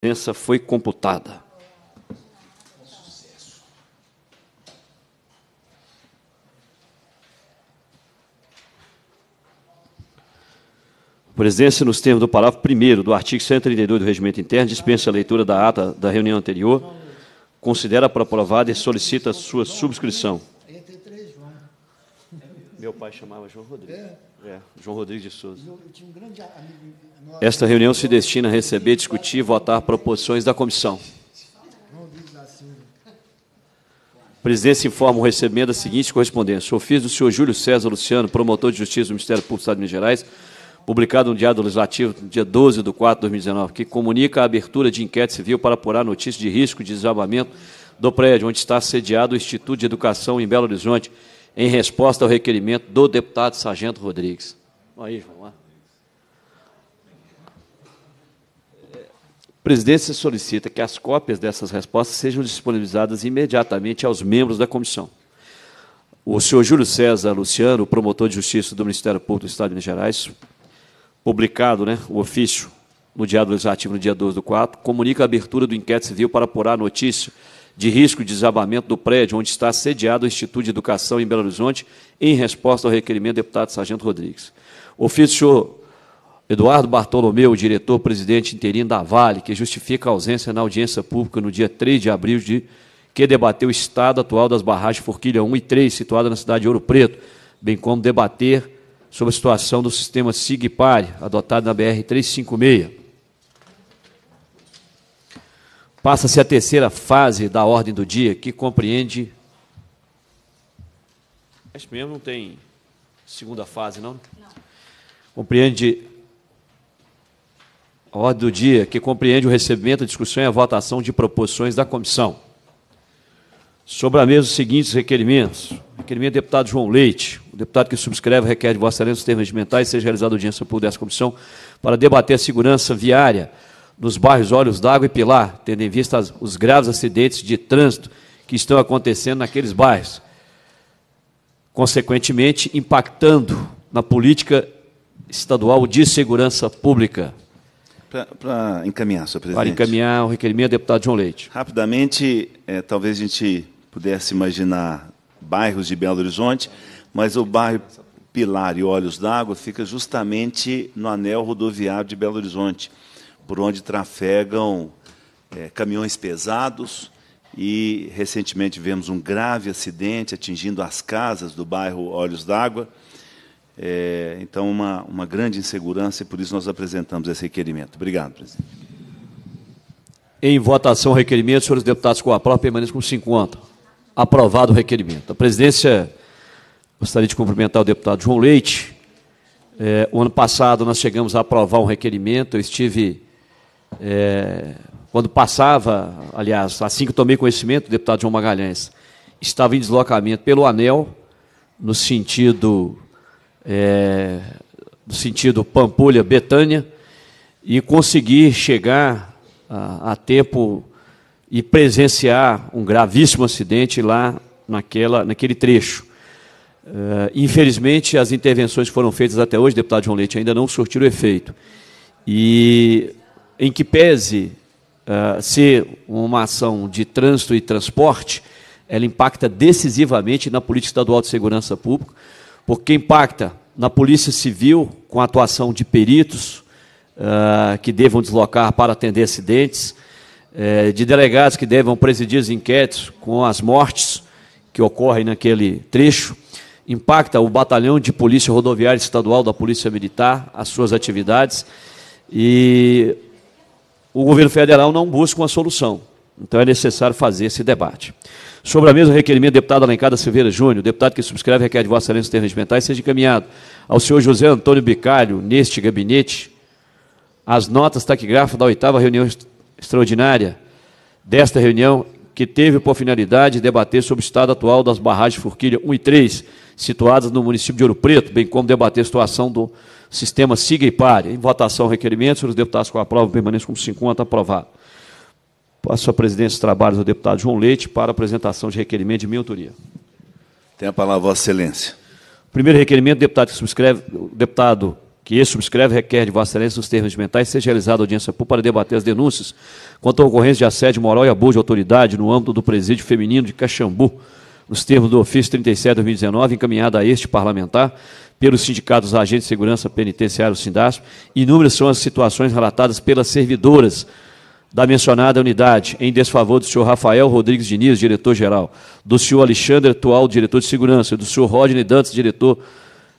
Presença foi computada. presença nos termos do parágrafo 1 do artigo 132 do Regimento Interno dispensa a leitura da ata da reunião anterior, considera para aprovada e solicita sua subscrição. Meu pai chamava João Rodrigues. É. É, João Rodrigues de Souza. Esta reunião se destina a receber, discutir e votar proposições da comissão. Presidente assim. presidência informa o recebimento da seguinte correspondência. Ofício do senhor Júlio César Luciano, promotor de justiça do Ministério Público do Estado de Minas Gerais, publicado no Diário Legislativo, dia 12 de 4 de 2019, que comunica a abertura de inquérito civil para apurar notícias de risco de desabamento do prédio onde está sediado o Instituto de Educação em Belo Horizonte, em resposta ao requerimento do deputado Sargento Rodrigues. Aí, vamos lá. presidência solicita que as cópias dessas respostas sejam disponibilizadas imediatamente aos membros da comissão. O senhor Júlio César Luciano, promotor de justiça do Ministério Público do Estado de Minas Gerais, publicado né, o ofício no Diário Legislativo no dia 12 do 4, comunica a abertura do inquérito civil para apurar a notícia de risco de desabamento do prédio onde está sediado o Instituto de Educação em Belo Horizonte, em resposta ao requerimento do deputado Sargento Rodrigues. Ofício Eduardo Bartolomeu, diretor-presidente interino da Vale, que justifica a ausência na audiência pública no dia 3 de abril de que debateu o estado atual das barragens Forquilha 1 e 3, situada na cidade de Ouro Preto, bem como debater sobre a situação do sistema SIGPARE, adotado na BR 356. Passa-se a terceira fase da ordem do dia, que compreende. Acho mesmo não tem segunda fase, não? Não. Compreende. A ordem do dia, que compreende o recebimento, a discussão e a votação de proposições da comissão. Sobre a mesa os seguintes requerimentos. Requerimento do deputado João Leite. O deputado que subscreve requer de Vossa Excelência os termos mentais seja realizada audiência pública dessa comissão para debater a segurança viária nos bairros Olhos d'Água e Pilar, tendo em vista os graves acidentes de trânsito que estão acontecendo naqueles bairros, consequentemente impactando na política estadual de segurança pública. Para encaminhar, senhor presidente. Para encaminhar o requerimento, deputado João Leite. Rapidamente, é, talvez a gente pudesse imaginar bairros de Belo Horizonte, mas o bairro Pilar e Olhos d'Água fica justamente no anel rodoviário de Belo Horizonte por onde trafegam é, caminhões pesados e recentemente vemos um grave acidente atingindo as casas do bairro Olhos d'Água. É, então, uma, uma grande insegurança e por isso nós apresentamos esse requerimento. Obrigado, presidente. Em votação, o requerimento, senhores deputados com a prova, permaneçam com 50. Aprovado o requerimento. A presidência gostaria de cumprimentar o deputado João Leite. É, o ano passado nós chegamos a aprovar um requerimento, eu estive é, quando passava, aliás, assim que tomei conhecimento, o deputado João Magalhães estava em deslocamento pelo anel, no sentido, é, no sentido Pampulha-Betânia, e consegui chegar a, a tempo e presenciar um gravíssimo acidente lá naquela, naquele trecho. Uh, infelizmente, as intervenções que foram feitas até hoje, deputado João Leite, ainda não surtiram efeito. E em que pese uh, ser uma ação de trânsito e transporte, ela impacta decisivamente na política estadual de segurança pública, porque impacta na Polícia Civil, com a atuação de peritos uh, que devam deslocar para atender acidentes, uh, de delegados que devam presidir os inquéritos com as mortes que ocorrem naquele trecho, impacta o Batalhão de Polícia Rodoviária Estadual da Polícia Militar, as suas atividades, e o governo federal não busca uma solução. Então é necessário fazer esse debate. Sobre a mesma requerimento, deputado Alencada Silveira Júnior, deputado que subscreve requer de Vossa Excelência os termos mentais, seja encaminhado ao senhor José Antônio Bicalho, neste gabinete, as notas taquigrafas da oitava reunião extraordinária desta reunião, que teve por finalidade debater sobre o estado atual das barragens Forquilha 1 e 3, situadas no município de Ouro Preto, bem como debater a situação do sistema siga e pare. Em votação, requerimento. Senhores deputados com aprova, permaneçam como 50, aprovado. Passo a presidência dos trabalhos ao deputado João Leite para apresentação de requerimento de minha autoria. Tem a palavra, Vossa Excelência. Primeiro requerimento, deputado que subscreve, deputado que subscreve requer de Vossa Excelência nos termos mentais seja realizada audiência pública para debater as denúncias quanto à ocorrência de assédio moral e abuso de autoridade no âmbito do presídio feminino de Caxambu, nos termos do ofício 37 2019, encaminhado a este parlamentar, pelos sindicatos agentes de segurança penitenciária, o Sindasp. Inúmeras são as situações relatadas pelas servidoras da mencionada unidade, em desfavor do senhor Rafael Rodrigues Diniz, diretor-geral, do senhor Alexandre Atual, diretor de segurança, do senhor Rodney Dantas, diretor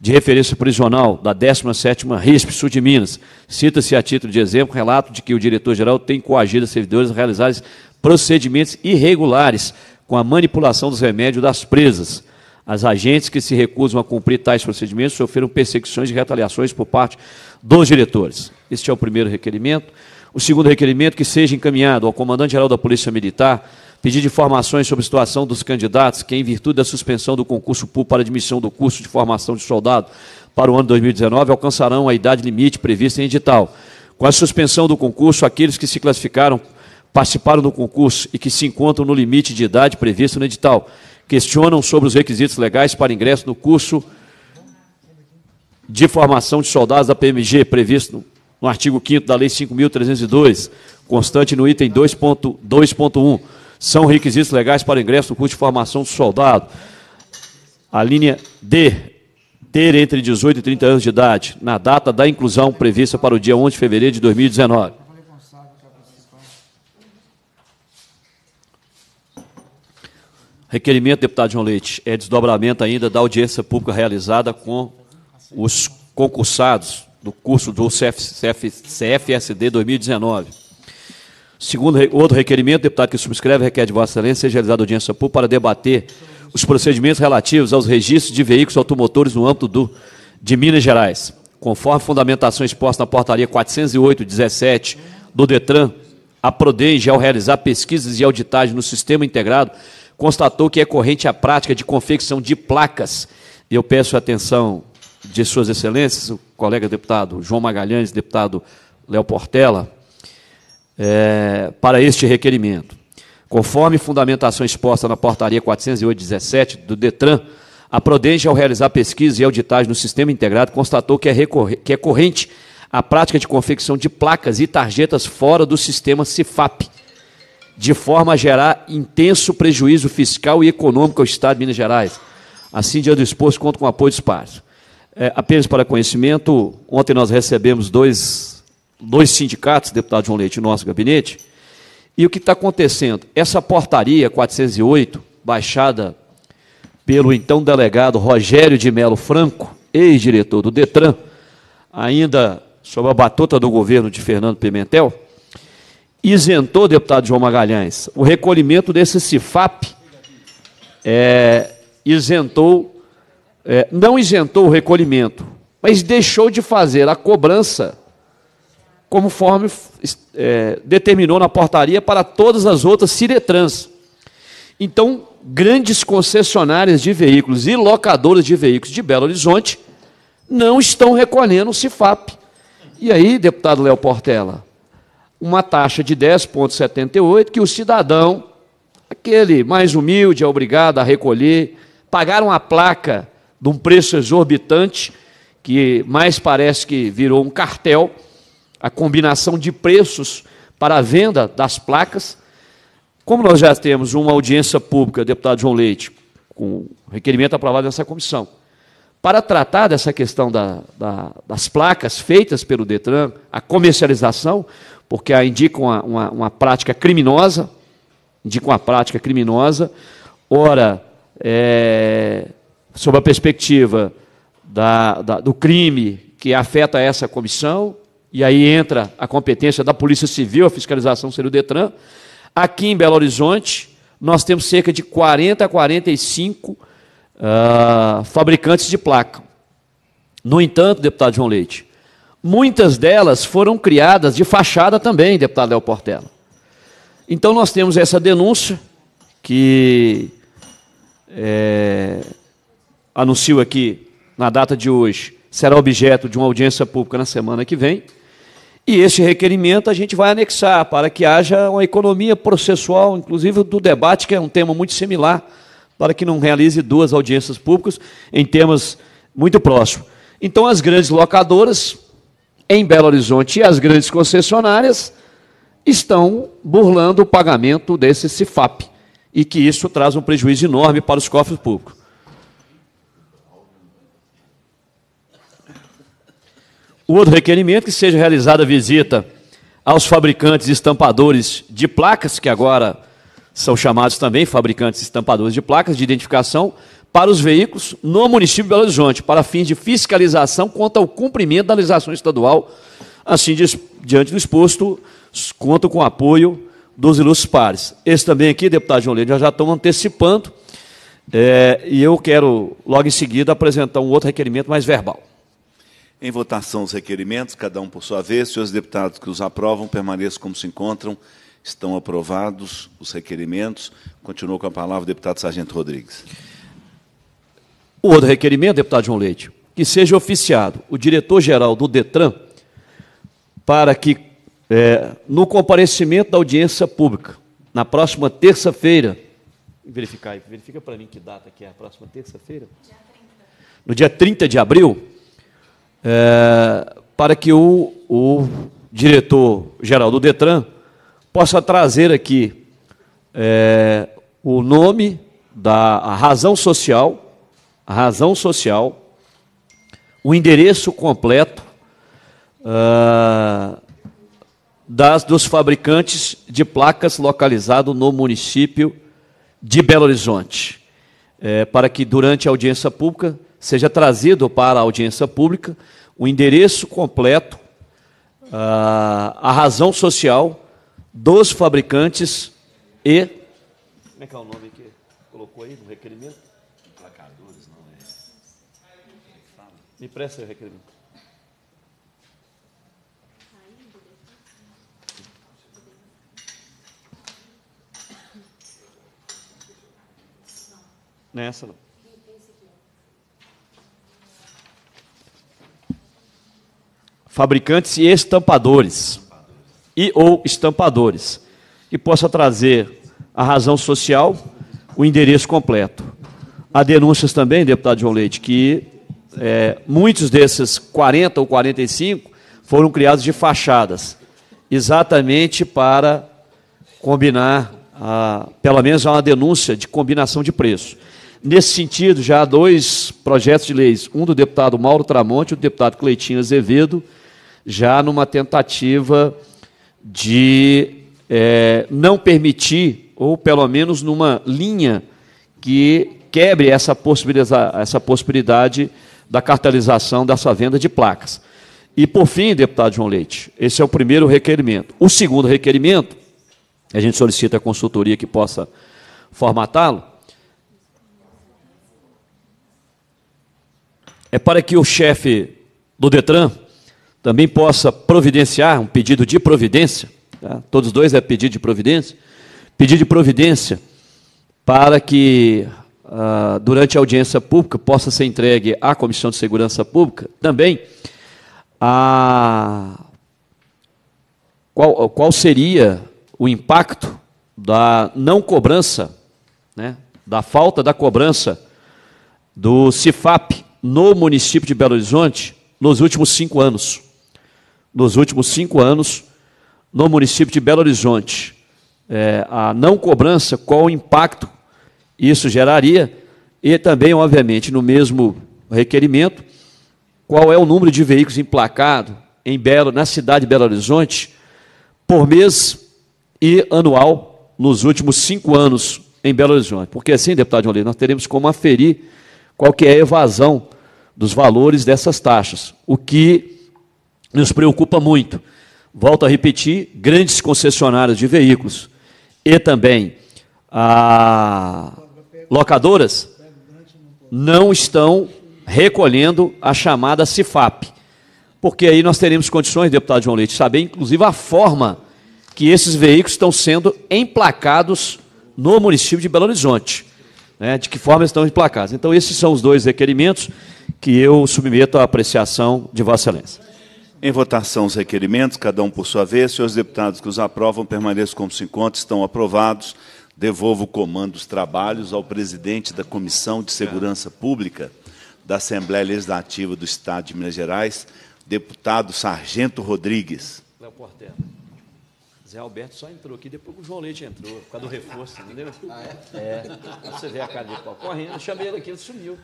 de referência prisional da 17ª RISP, Sul de Minas. Cita-se a título de exemplo relato de que o diretor-geral tem coagido as servidoras a realizar procedimentos irregulares com a manipulação dos remédios das presas. As agentes que se recusam a cumprir tais procedimentos sofreram perseguições e retaliações por parte dos diretores. Este é o primeiro requerimento. O segundo requerimento que seja encaminhado ao comandante-geral da Polícia Militar pedir informações sobre a situação dos candidatos que, é em virtude da suspensão do concurso público para admissão do curso de formação de soldado para o ano 2019, alcançarão a idade limite prevista em edital. Com a suspensão do concurso, aqueles que se classificaram, participaram do concurso e que se encontram no limite de idade previsto no edital, questionam sobre os requisitos legais para ingresso no curso de formação de soldados da PMG, previsto no artigo 5 da Lei 5.302, constante no item 2.2.1. São requisitos legais para ingresso no curso de formação de soldado. A linha D, ter entre 18 e 30 anos de idade, na data da inclusão prevista para o dia 11 de fevereiro de 2019. Requerimento, deputado João Leite, é desdobramento ainda da audiência pública realizada com os concursados do curso do CF, CF, CFSD 2019. Segundo outro requerimento, deputado que subscreve, requer de Vossa Excelência seja realizada audiência pública para debater os procedimentos relativos aos registros de veículos automotores no âmbito do, de Minas Gerais. Conforme fundamentação exposta na portaria 408-17 do DETRAN, a PRODENGE, ao realizar pesquisas e auditagem no sistema integrado constatou que é corrente a prática de confecção de placas. eu peço a atenção de Suas Excelências, o colega deputado João Magalhães, deputado Léo Portela, é, para este requerimento. Conforme fundamentação exposta na portaria 408-17 do DETRAN, a Prodenge, ao realizar pesquisa e auditagem no sistema integrado, constatou que é, que é corrente a prática de confecção de placas e tarjetas fora do sistema CIFAP de forma a gerar intenso prejuízo fiscal e econômico ao Estado de Minas Gerais. Assim, diante do exposto, conto com o apoio dos espaço. É, apenas para conhecimento, ontem nós recebemos dois, dois sindicatos, deputado João Leite, no nosso gabinete, e o que está acontecendo? Essa portaria 408, baixada pelo então delegado Rogério de Melo Franco, ex-diretor do DETRAN, ainda sob a batuta do governo de Fernando Pimentel, isentou, deputado João Magalhães, o recolhimento desse CIFAP, é, isentou, é, não isentou o recolhimento, mas deixou de fazer a cobrança conforme é, determinou na portaria para todas as outras Ciretrans. Então, grandes concessionárias de veículos e locadoras de veículos de Belo Horizonte não estão recolhendo o CIFAP. E aí, deputado Léo Portela, uma taxa de 10,78 que o cidadão, aquele mais humilde, é obrigado a recolher, pagar uma placa de um preço exorbitante, que mais parece que virou um cartel, a combinação de preços para a venda das placas. Como nós já temos uma audiência pública, deputado João Leite, com requerimento aprovado nessa comissão, para tratar dessa questão da, da, das placas feitas pelo Detran, a comercialização, porque indica uma, uma, uma prática criminosa, indica uma prática criminosa, ora, é, sob a perspectiva da, da, do crime que afeta essa comissão, e aí entra a competência da Polícia Civil, a fiscalização seria o DETRAN, aqui em Belo Horizonte, nós temos cerca de 40 a 45 uh, fabricantes de placa. No entanto, deputado João Leite, Muitas delas foram criadas de fachada também, deputado Léo Portela. Então nós temos essa denúncia que é, anuncio aqui na data de hoje, será objeto de uma audiência pública na semana que vem. E esse requerimento a gente vai anexar para que haja uma economia processual, inclusive do debate, que é um tema muito similar, para que não realize duas audiências públicas em temas muito próximos. Então, as grandes locadoras em Belo Horizonte e as grandes concessionárias estão burlando o pagamento desse CIFAP e que isso traz um prejuízo enorme para os cofres públicos. O outro requerimento é que seja realizada visita aos fabricantes estampadores de placas, que agora são chamados também fabricantes estampadores de placas de identificação, para os veículos no município de Belo Horizonte, para fins de fiscalização quanto ao cumprimento da legislação estadual. Assim, diante do exposto, conto com o apoio dos ilustres pares. Esse também aqui, deputado João Leite, já estão antecipando, é, e eu quero, logo em seguida, apresentar um outro requerimento mais verbal. Em votação os requerimentos, cada um por sua vez. Senhores deputados que os aprovam, permaneçam como se encontram. Estão aprovados os requerimentos. Continuo com a palavra o deputado Sargento Rodrigues. O outro requerimento, deputado João Leite, que seja oficiado o diretor-geral do DETRAN para que, é, no comparecimento da audiência pública, na próxima terça-feira, verificar aí, verifica para mim que data que é a próxima terça-feira. No dia 30 de abril, é, para que o, o diretor-geral do DETRAN possa trazer aqui é, o nome da razão social a razão social, o endereço completo uh, das, dos fabricantes de placas localizado no município de Belo Horizonte, é, para que durante a audiência pública seja trazido para a audiência pública o endereço completo, uh, a razão social dos fabricantes e. Como é que é o nome que colocou aí no requerimento? Me presta, Requerimento. Nessa é não. Fabricantes e estampadores. E ou estampadores. Que possa trazer a razão social, o endereço completo. Há denúncias também, deputado João Leite, que é, muitos desses 40 ou 45 foram criados de fachadas, exatamente para combinar, a, pelo menos há uma denúncia de combinação de preço. Nesse sentido, já há dois projetos de leis, um do deputado Mauro Tramonte e o deputado Cleitinho Azevedo, já numa tentativa de é, não permitir, ou pelo menos numa linha que quebre essa possibilidade, essa possibilidade da cartelização dessa venda de placas. E, por fim, deputado João Leite, esse é o primeiro requerimento. O segundo requerimento, a gente solicita a consultoria que possa formatá-lo, é para que o chefe do Detran também possa providenciar um pedido de providência, tá? todos dois é pedido de providência, pedido de providência para que ah, durante a audiência pública, possa ser entregue à Comissão de Segurança Pública também a qual, qual seria o impacto da não cobrança, né, da falta da cobrança do CIFAP no município de Belo Horizonte nos últimos cinco anos. Nos últimos cinco anos, no município de Belo Horizonte, é, a não cobrança, qual o impacto isso geraria, e também, obviamente, no mesmo requerimento, qual é o número de veículos emplacados em Belo, na cidade de Belo Horizonte por mês e anual nos últimos cinco anos em Belo Horizonte. Porque assim, deputado João Leite, nós teremos como aferir qual que é a evasão dos valores dessas taxas, o que nos preocupa muito. Volto a repetir, grandes concessionárias de veículos e também a locadoras não estão recolhendo a chamada CIFAP. Porque aí nós teremos condições, deputado João Leite, de saber inclusive a forma que esses veículos estão sendo emplacados no município de Belo Horizonte. Né, de que forma estão emplacados. Então, esses são os dois requerimentos que eu submeto à apreciação de Vossa Excelência. Em votação os requerimentos, cada um por sua vez. Senhores deputados que os aprovam, permaneçam como se encontram, estão aprovados devolvo o comando dos trabalhos ao presidente da Comissão de Segurança Pública da Assembleia Legislativa do Estado de Minas Gerais, deputado Sargento Rodrigues. Léo Portela. Zé Alberto só entrou aqui depois que o João Leite entrou, por causa do reforço, entendeu? Ah, é? É. Você vê a cara de pau correndo, eu chamei ele aqui, ele sumiu.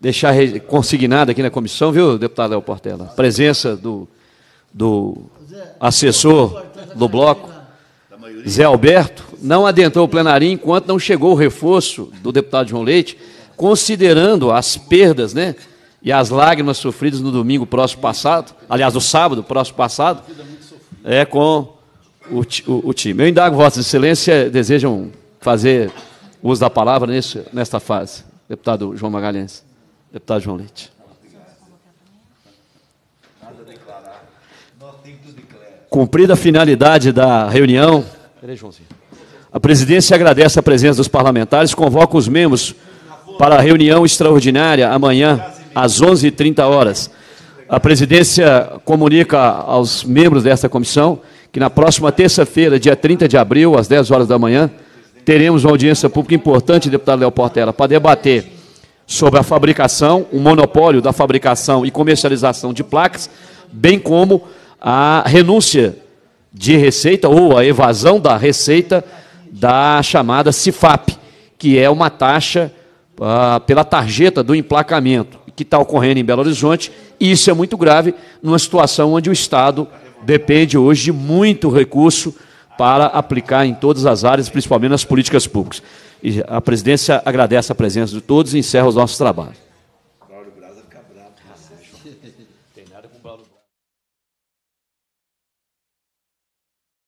Deixar consignado aqui na comissão, viu, deputado Léo Portela? Presença do do assessor do bloco, Zé Alberto, não adentrou o plenário enquanto não chegou o reforço do deputado João Leite, considerando as perdas né, e as lágrimas sofridas no domingo próximo passado, aliás, no sábado próximo passado, é com o, o, o time. Eu indago, Vossa Excelência, desejam fazer uso da palavra nesse, nesta fase. Deputado João Magalhães, deputado João Leite. Cumprida a finalidade da reunião, a presidência agradece a presença dos parlamentares, convoca os membros para a reunião extraordinária amanhã às 11h30 horas. A presidência comunica aos membros desta comissão que na próxima terça-feira, dia 30 de abril, às 10 horas da manhã, teremos uma audiência pública importante, deputado Léo Portela, para debater sobre a fabricação, o monopólio da fabricação e comercialização de placas bem como a renúncia de receita ou a evasão da receita da chamada CIFAP, que é uma taxa ah, pela tarjeta do emplacamento, que está ocorrendo em Belo Horizonte, e isso é muito grave numa situação onde o Estado depende hoje de muito recurso para aplicar em todas as áreas, principalmente nas políticas públicas. E a presidência agradece a presença de todos e encerra os nossos trabalhos.